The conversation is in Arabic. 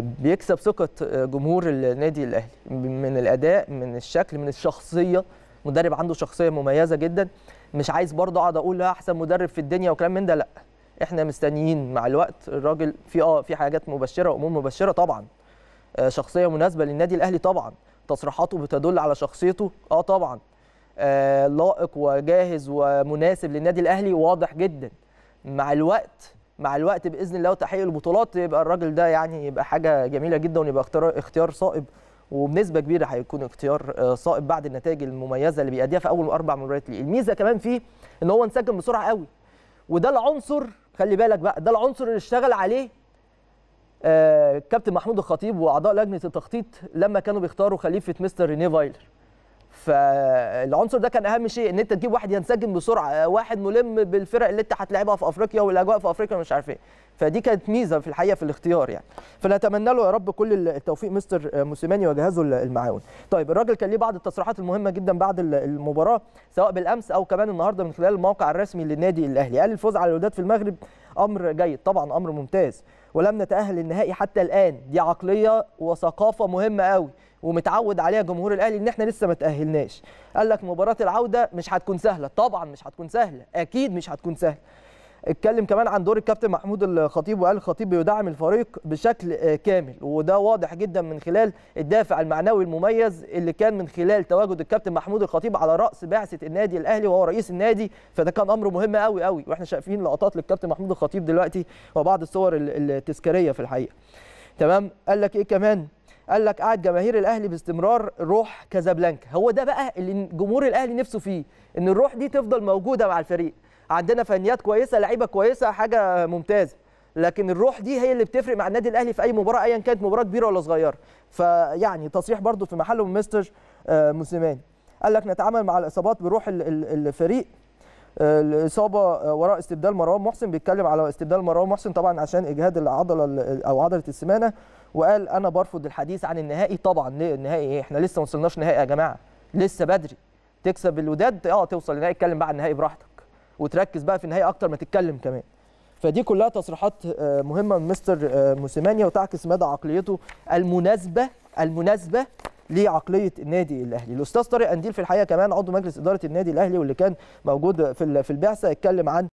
بيكسب ثقه آه، جمهور النادي الاهلي من الاداء من الشكل من الشخصيه مدرب عنده شخصيه مميزه جدا مش عايز برضه اقعد اقول احسن مدرب في الدنيا وكلام من ده لا احنا مستنيين مع الوقت الراجل في اه في حاجات مبشره وامور مبشره طبعا آه، شخصيه مناسبه للنادي الاهلي طبعا تصريحاته بتدل على شخصيته اه طبعا آه لائق وجاهز ومناسب للنادي الاهلي واضح جدا مع الوقت مع الوقت باذن الله وتحقيق البطولات يبقى الراجل ده يعني يبقى حاجه جميله جدا ويبقى اختيار صائب وبنسبه كبيره هيكون اختيار آه، صائب بعد النتائج المميزه اللي بيأديها في اول اربع مباريات ليه الميزه كمان فيه ان هو انسجم بسرعه قوي وده العنصر خلي بالك بقى ده العنصر اللي اشتغل عليه آه كابتن محمود الخطيب واعضاء لجنه التخطيط لما كانوا بيختاروا خليفه مستر رينيه فايلر فالعنصر ده كان اهم شيء ان انت تجيب واحد ينسجم بسرعه آه، واحد ملم بالفرق اللي انت هتلاعبها في افريقيا والاجواء في افريقيا مش عارف ايه فدي كانت ميزه في الحقيقه في الاختيار يعني فنتمنى له يا رب كل التوفيق مستر آه، موسيماني وجهازه المعاون طيب الراجل كان ليه بعض التصريحات المهمه جدا بعد المباراه سواء بالامس او كمان النهارده من خلال الموقع الرسمي للنادي الاهلي قال الفوز على الوداد في المغرب امر جيد طبعا امر ممتاز ولم نتاهل للنهائي حتى الان دي عقليه وثقافه مهمه قوي ومتعود عليها جمهور الاهلي ان احنا لسه ما تاهلناش قال لك مباراه العوده مش هتكون سهله طبعا مش هتكون سهله اكيد مش هتكون سهله اتكلم كمان عن دور الكابتن محمود الخطيب وقال الخطيب بيدعم الفريق بشكل آه، كامل وده واضح جدا من خلال الدافع المعنوي المميز اللي كان من خلال تواجد الكابتن محمود الخطيب على راس بعثه النادي الاهلي وهو رئيس النادي فده كان امر مهم قوي قوي واحنا شايفين لقطات للكابتن محمود الخطيب دلوقتي وبعض الصور التذكاريه في الحقيقه تمام قال لك ايه كمان قال لك قعد جماهير الاهلي باستمرار روح كازابلانكا هو ده بقى اللي جمهور الاهلي نفسه فيه ان الروح دي تفضل موجوده مع الفريق عندنا فنيات كويسه لعيبه كويسه حاجه ممتازه لكن الروح دي هي اللي بتفرق مع النادي الاهلي في اي مباراه ايا كانت مباراه كبيره ولا صغيره فيعني تصريح برده في محله من مستر آه، موسيماني قال لك نتعامل مع الاصابات بروح الفريق الاصابه وراء استبدال مروان محسن بيتكلم على استبدال مروان محسن طبعا عشان اجهاد العضله او عضله السمانه وقال انا برفض الحديث عن النهائي طبعا ليه النهائي ايه احنا لسه ما وصلناش نهائي يا جماعه لسه بدري تكسب الوداد اه توصل النهائي اتكلم بقى عن النهائي براحتك وتركز بقى في النهائي اكتر ما تتكلم كمان فدي كلها تصريحات آه، مهمه من مستر آه، موسيمانيا وتعكس مدى عقليته المناسبه المناسبه لعقليه النادي الاهلي الاستاذ طارق قنديل في الحقيقه كمان عضو مجلس اداره النادي الاهلي واللي كان موجود في في البعثه اتكلم عن